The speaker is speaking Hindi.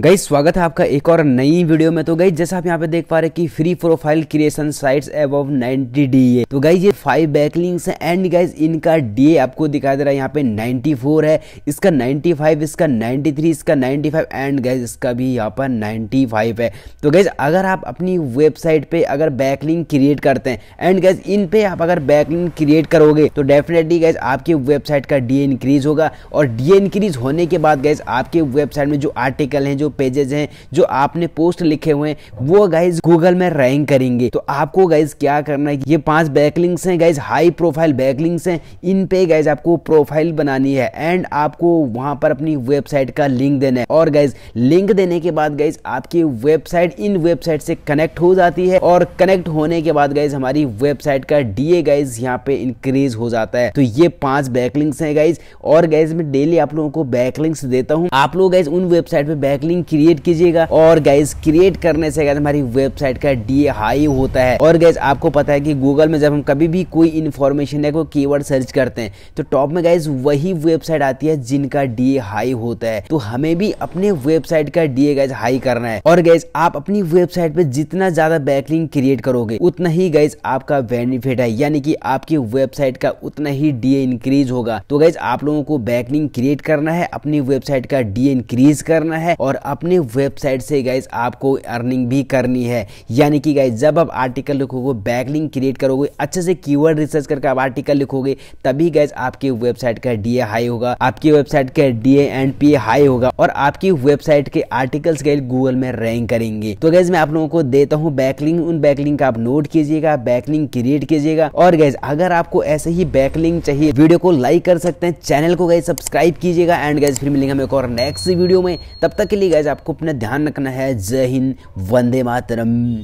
गई स्वागत है आपका एक और नई वीडियो में तो गई जैसा आप यहाँ पे देख पा रहे हैं कि free profile creation sites above 90 ए तो गई ये फाइव बैकलिंग्स है एंड गाइज इनका डी आपको दिखाई दे रहा है यहाँ पे 94 है इसका 95 इसका 93 इसका 95 एंड गाइज इसका भी यहाँ पर 95 है तो गाइज अगर आप अपनी वेबसाइट पे अगर बैकलिंग क्रिएट करते हैं एंड गाइज इन पे आप अगर बैकलिंग क्रिएट करोगे तो डेफिनेटली गाइज आपकी वेबसाइट का डी इंक्रीज होगा और डी इंक्रीज होने के बाद गाइज आपके वेबसाइट में जो आर्टिकल है जो जो पेजेज हैं जो आपने पोस्ट लिखे हुए हैं वो गाइज गूगल में रैंक करेंगे तो आपको गाइज क्या करना है ये पांच बैकलिंग्स हैं गाइज हाई प्रोफाइल बैकलिंग्स हैं इन पे गाइज आपको प्रोफाइल बनानी है एंड आपको वहां पर अपनी वेबसाइट का लिंक देना है और गाइज लिंक देने के बाद गाइज आपकी वेबसाइट इन वेबसाइट से कनेक्ट हो जाती है और कनेक्ट होने के बाद गाइज हमारी वेबसाइट का डीए गाइज यहाँ पे इंक्रीज हो जाता है तो ये पांच बैकलिंग्स हैं गाइज और गाइज मैं डेली आप लोगों को बैकलिंग्स देता हूँ आप लोग गाइज उन वेबसाइट पे बैकलिंग लिंक क्रिएट कीजिएगा और गाइज क्रिएट करने से गाइज हमारी वेबसाइट का डी हाई होता है और गाइज आपको पता है कि गूगल में जब हम कभी भी कोई इन्फॉर्मेशन या कोई की सर्च करते हैं तो टॉप में गाइज वही वेबसाइट आती है जिनका डी हाई होता है तो हमें भी अपने वेबसाइट का डी गाइज हाई करना है और गाइज आप अपनी वेबसाइट पे जितना ज्यादा बैकलिंग क्रिएट करोगे उतना ही गाइज आपका बेनिफिट है यानी कि आपकी वेबसाइट का उतना ही डी इंक्रीज होगा तो गाइज आप लोगों को बैकलिंग क्रिएट करना है अपनी वेबसाइट का डी इंक्रीज करना है और अपने वेबसाइट से गाइज आपको अर्निंग भी करनी है यानी कि गाइज जब आप आर्टिकल लिखोगे बैकलिंग क्रिएट करोगे अच्छे से कीवर्ड रिसर्च करके आप आर्टिकल लिखोगे तभी गाइज आपकी वेबसाइट का डीए हाई होगा आपकी वेबसाइट का डीए एंड पी हाई होगा और आपकी वेबसाइट के आर्टिकल्स गाइज गूगल में रैंक करेंगे तो गाइज मैं आप लोगों को देता हूँ बैकलिंग उन बैकलिंग का आप नोट कीजिएगा बैकलिंग क्रिएट कीजिएगा और गाइज अगर आपको ऐसे ही बैकलिंग चाहिए वीडियो को लाइक कर सकते हैं चैनल को गाइज सब्सक्राइब कीजिएगा एंड गाइज फिर मिलेंगे हमें एक और नेक्स्ट वीडियो में तब तक के लिए गाइज आपको अपना ध्यान रखना है जय हिंद वंदे मातरम